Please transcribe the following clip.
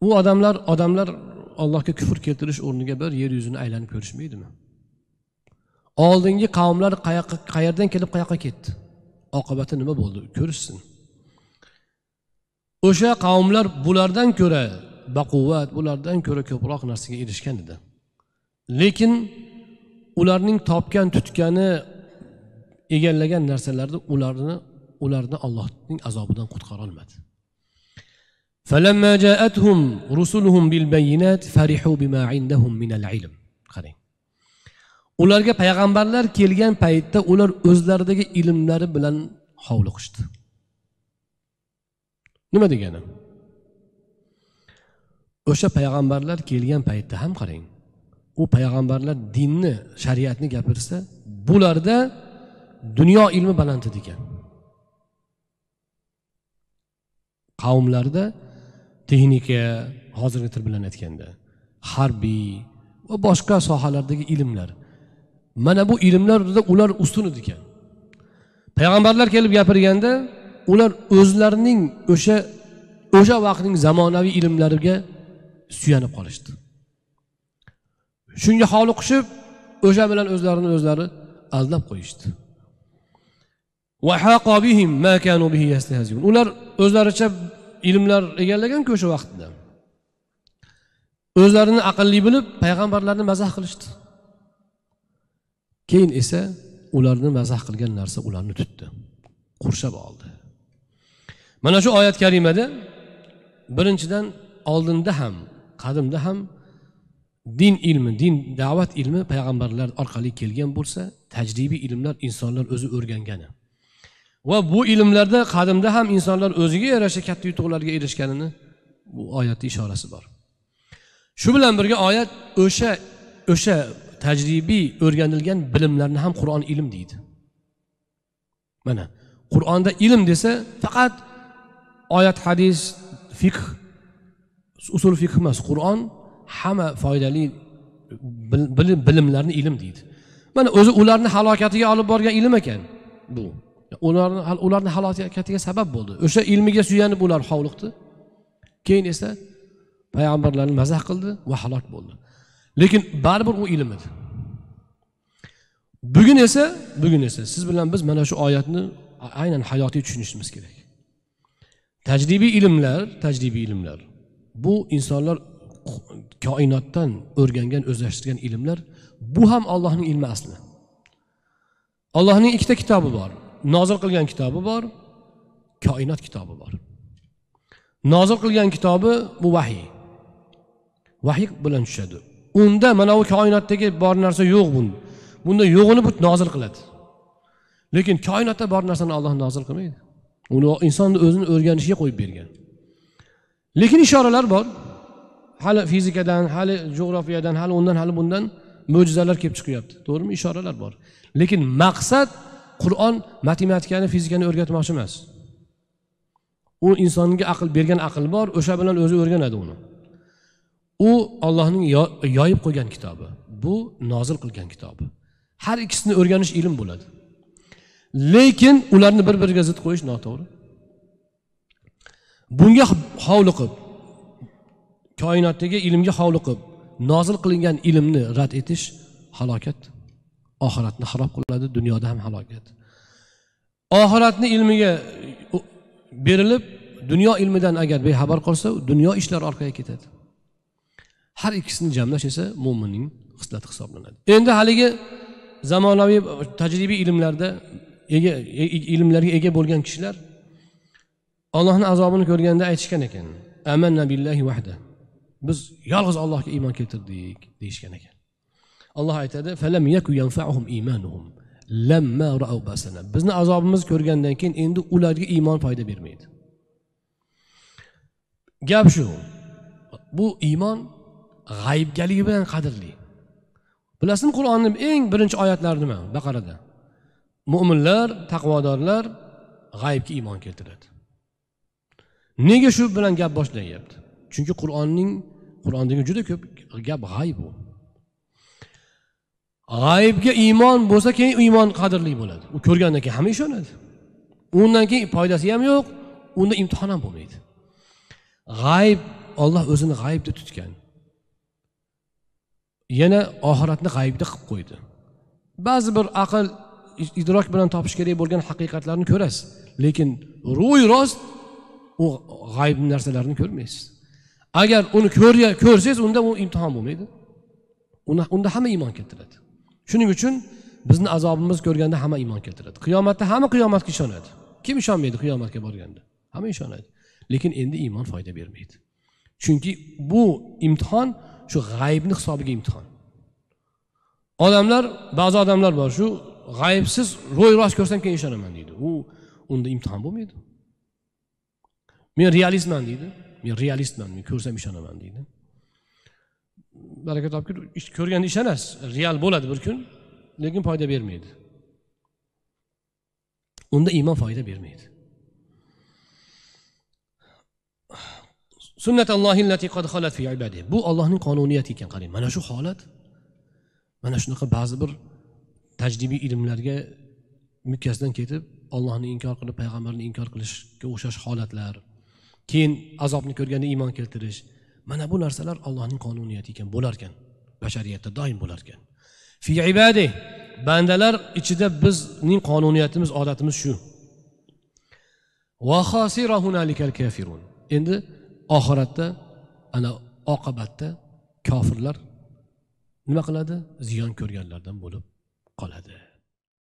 u odamlar odamlar allohga kufr keltirish o'rniga bir yer yuzini aylanib ko'rishmaydimi oldingi qavmlar qayoqqa qayerdan kelib qayoqqa ketdi oqibati nima bo'ldi ko'rishsin o'sha qavmlar bulardan ko'ra baquvvat bulardan ko'ra ko'proq narsaga erishgan edi lekin ularning topgan tutgani egallagan narsalarni ularni ularni allohning azobidan qutqarolmadi فلما جاءتهم رسلهم بالبينات فرحوا بما عندهم من العلم qarang ularga payg'ambarlar kelgan paytda ular o'zlaridagi ilmlari bilan hovliqishdi nima degani o'sha payg'ambarlar kelgan paytda ham qarang u payg'ambarlar dinni shariatni gapirsa bularda dunyo ilmi baland edi ekan qavmlarda texnika hozirgi til bilan aytganda harbiy va boshqa sohalardagi ilmlar mana bu ilmlarda ular ustun edi ekan payg'ambarlar kelib gapirganda ular o'zlarining o'sha o'sha vaqtning zamonaviy ilmlariga suyanib qolishdi shunga holiqishib o'sha bilan o'zlarini o'zlari aldab qo'yishdi ular o'zlaricha ilmlar egallaganku o'sha vaqtda o'zlarini aqlli bilib payg'ambarlarni mazax qilishdi keyin esa ularni mazax qilgan narsa ularni tutdi qurshab oldi mana shu oyat karimada birinchidan oldinda ham qadimda ham din ilmi din da'vat ilmi payg'ambarlar orqali kelgan bo'lsa tajribiy ilmlar insonlar o'zi o'rgangani va bu ilmlarda qadimda ham insonlar o'ziga yarasha katta yutuqlarga erishganini bu oyatni ishorasi bor shu bilan birga oyat o'sha o'sha tajribiy o'rganilgan bilimlarni ham qur'on ilm deydi mana qur'onda ilm desa faqat oyat hadis fiqh usul fiqh emas qur'on hamma foydali bilimlarni ilm deydi mana o'zi ularni halokatiga olib borgan ilm ekan bu ularni ularni halokatiga sabab bo'ldi o'sha ilmiga suyanib ular hovliqdi keyin esa payg'ambarlarni mazax qildi va halok bo'ldi lekin baribir u ilm edi bugun esa bugun esa siz bilan biz mana shu oyatni aynan hayotiy tushunishimiz kerak tajribiy ilmlar tajribiy ilmlar bu insonlar koinotdan o'rgangan o'zlashtirgan ilmlar bu ham ollohning ilmi asli allohning ikkita kitobi bor nozil qilgan kitobi bor koinot kitobi bor nozil qilgan kitobi bu vahiy vahiy bilan tushadi unda mana bu koinotdagi bor narsa yo'q bunda bunda yo'g'ini bu nozil qiladi lekin koinotda bor narsani olloh nozil qilmaydi uni insonni o'zini o'rganishiga qo'yib bergan lekin ishoralar bor hali fizikadan hali geografiyadan hali undan hali bundan mo'jizalar kelib chiqyapti to'g'rimi ishoralar bor lekin maqsad qur'on matematikani fizikani o'rgatmoqchi emas u insonga aql bergan aql bor o'sha bilan o'zi o'rganadi uni u ollohning yoyib qo'ygan kitobi bu nozil qilgan kitobi har ikkisini o'rganish ilm bo'ladi lekin ularni bir biriga zid qo'yish noto'g'ri bunga hovliqib koinotdagi ilmga hovliqib nozil qilingan ilmni rad etish halokat oxiratni harob qiladi dunyoda ham halokat oxiratni ilmiga berilib dunyo ilmidan agar bexabar qolsa dunyo ishlari orqaga ketadi har ikkisini jamlash esa mo'minning xislati hisoblanadi endi haligi zamonaviy tajribiy ilmlarda ega ilmlarga ega bo'lgan kishilar ollohni azobini ko'rganda aytishgan ekan amanna billahi vahda biz yolg'iz allohga iymon keltirdik deyishgan ekan alloh aytadi bizni azobimizni ko'rgandan keyin endi ularga iymon foyda bermaydi gap shu bu iymon g'ayibgaligi bilan qadrli bilasizmi qur'onni eng birinchi oyatlari nima baqarada mo'minlar taqvodorlar g'ayibga iymon keltiradi nega shu bilan gap boshlanyapti chunki qur'onning qur'ondagi juda ko'p gap g'ayib u g'ayibga iymon bo'lsa keyin iymon qadrli bo'ladi u ko'rgandan keyin hamma ishonadi undan keyin foydasi ham yo'q unda imtihon ham bo'lmaydi g'ayib olloh o'zini g'aybda tutgan yana oxiratni g'ayibda qilib qo'ydi ba'zi bir aql idrok bilan topish kerak bo'lgan haqiqatlarni ko'rasiz lekin ro'y rost u g'ayib narsalarni ko'rmaysiz agar uni ko'rsangiz unda u imtihon bo'lmaydi unda hamma iymon keltiradi shuning uchun bizni azobimiz ko'rganda hamma iymon keltiradi qiyomatda hamma qiyomatga ishonadi kim ishonmaydi qiyomatga borganda hamma ishonadi lekin endi iymon foyda bermaydi chunki bu imtihon shu g'aybni hisobiga imtihon odamlar ba'zi odamlar bor shu g'aybsiz ro'y rost ko'rsam keyin ishonaman deydi u unda imtihon bo'lmaydi men realistman deydi men realistman men ko'rsam ishonaman deydi baraka topib ko'rganda ishonasiz real bo'ladi bir kun lekin foyda bermaydi unda iymon foyda bermaydi bu ollohning qonuniyati ekan qarang mana shu holat mana shunaqa ba'zi bir tajribiy ilmlarga mukkasidan ketib ollohni inkor qilib payg'ambarni inkor qilishga o'xshash holatlar keyin azobni ko'rganda iymon keltirish mana bu narsalar allohning qonuniyati ekan bo'lar ekan bashariyatda doim bo'lar ekan fi ibadi bandalar ichida bizning qonuniyatimiz odatimiz shu kafirun endi oxiratda ana oqibatda kofirlar nima qiladi ziyon ko'rganlardan bo'lib qoladi